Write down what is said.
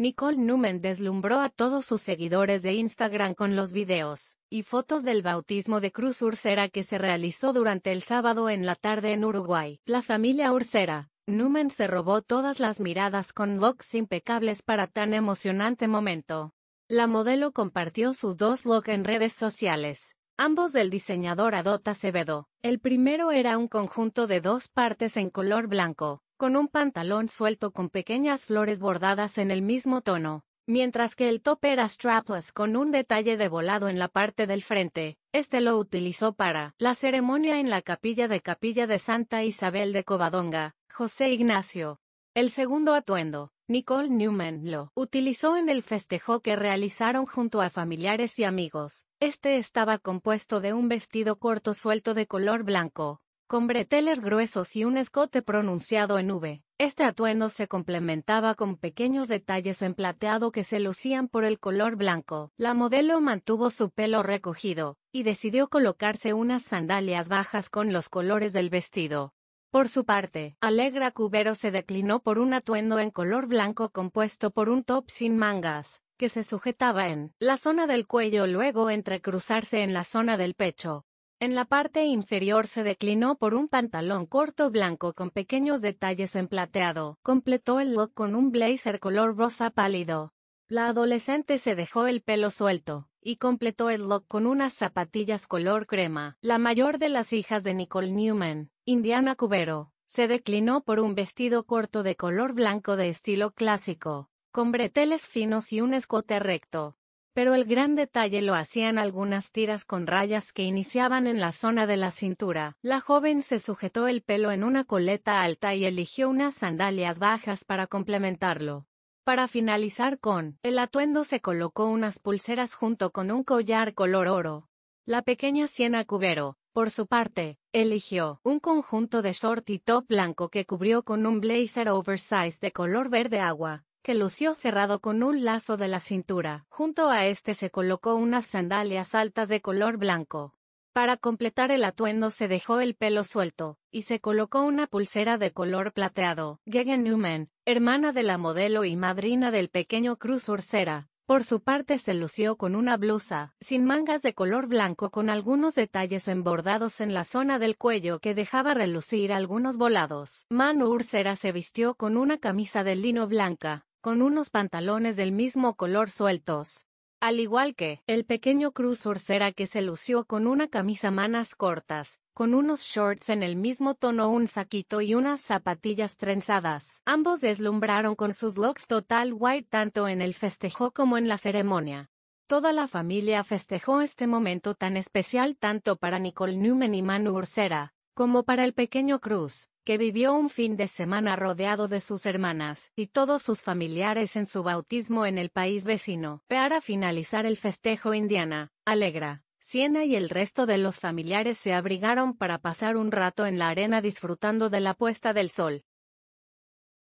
Nicole Newman deslumbró a todos sus seguidores de Instagram con los videos y fotos del bautismo de Cruz Ursera que se realizó durante el sábado en la tarde en Uruguay. La familia Ursera, Newman se robó todas las miradas con looks impecables para tan emocionante momento. La modelo compartió sus dos looks en redes sociales, ambos del diseñador Adota Acevedo. El primero era un conjunto de dos partes en color blanco, con un pantalón suelto con pequeñas flores bordadas en el mismo tono, mientras que el top era strapless con un detalle de volado en la parte del frente. Este lo utilizó para la ceremonia en la capilla de Capilla de Santa Isabel de Covadonga, José Ignacio. El segundo atuendo, Nicole Newman lo utilizó en el festejo que realizaron junto a familiares y amigos. Este estaba compuesto de un vestido corto suelto de color blanco, con breteles gruesos y un escote pronunciado en V. Este atuendo se complementaba con pequeños detalles en plateado que se lucían por el color blanco. La modelo mantuvo su pelo recogido, y decidió colocarse unas sandalias bajas con los colores del vestido. Por su parte, Alegra Cubero se declinó por un atuendo en color blanco compuesto por un top sin mangas, que se sujetaba en la zona del cuello luego entrecruzarse en la zona del pecho. En la parte inferior se declinó por un pantalón corto blanco con pequeños detalles en plateado. Completó el look con un blazer color rosa pálido. La adolescente se dejó el pelo suelto y completó el look con unas zapatillas color crema. La mayor de las hijas de Nicole Newman, Indiana Cubero, se declinó por un vestido corto de color blanco de estilo clásico, con breteles finos y un escote recto pero el gran detalle lo hacían algunas tiras con rayas que iniciaban en la zona de la cintura. La joven se sujetó el pelo en una coleta alta y eligió unas sandalias bajas para complementarlo. Para finalizar con el atuendo se colocó unas pulseras junto con un collar color oro. La pequeña Siena Cubero, por su parte, eligió un conjunto de short y top blanco que cubrió con un blazer oversize de color verde agua que lució cerrado con un lazo de la cintura. Junto a este se colocó unas sandalias altas de color blanco. Para completar el atuendo se dejó el pelo suelto, y se colocó una pulsera de color plateado. Gegen Newman, hermana de la modelo y madrina del pequeño Cruz Ursera, por su parte se lució con una blusa, sin mangas de color blanco con algunos detalles embordados en la zona del cuello que dejaba relucir algunos volados. Manu Ursera se vistió con una camisa de lino blanca, con unos pantalones del mismo color sueltos. Al igual que el pequeño Cruz Ursera que se lució con una camisa manas cortas, con unos shorts en el mismo tono, un saquito y unas zapatillas trenzadas. Ambos deslumbraron con sus looks total white tanto en el festejo como en la ceremonia. Toda la familia festejó este momento tan especial tanto para Nicole Newman y Manu Ursera, como para el pequeño Cruz, que vivió un fin de semana rodeado de sus hermanas y todos sus familiares en su bautismo en el país vecino. Para finalizar el festejo indiana, Alegra, Siena y el resto de los familiares se abrigaron para pasar un rato en la arena disfrutando de la puesta del sol.